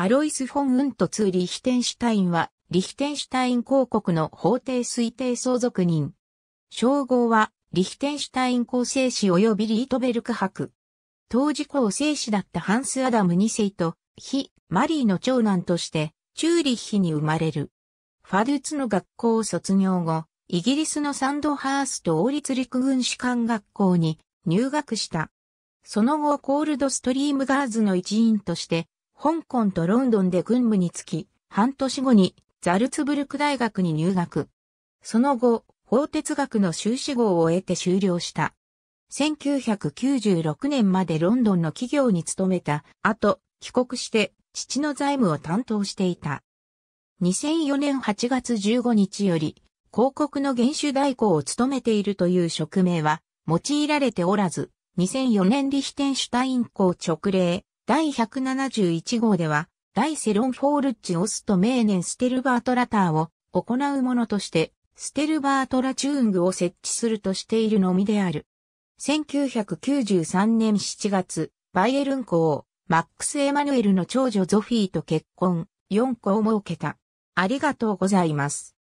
アロイス・フォン・ウントツー・リヒテンシュタインは、リヒテンシュタイン公国の法定推定相続人。称号は、リヒテンシュタイン公正士及びリートベルク博。当時公正士だったハンス・アダム2世と、非、マリーの長男として、チューリッヒに生まれる。ファルツの学校を卒業後、イギリスのサンドハースト王立陸軍士官学校に入学した。その後コールドストリームガーズの一員として香港とロンドンで軍務につき、半年後にザルツブルク大学に入学。その後、法哲学の修士号を得て修了した。1996年までロンドンの企業に勤めた後、帰国して父の財務を担当していた。2004年8月15日より、広告の原種代行を務めているという職名は用いられておらず、2004年リヒテンシュタイン校直令第171号では、大セロンフォールッチオスとメーネンステルバートラターを行うものとして、ステルバートラチューングを設置するとしているのみである。1993年7月、バイエルン校、マックス・エマヌエルの長女ゾフィーと結婚、4校を設けた。ありがとうございます。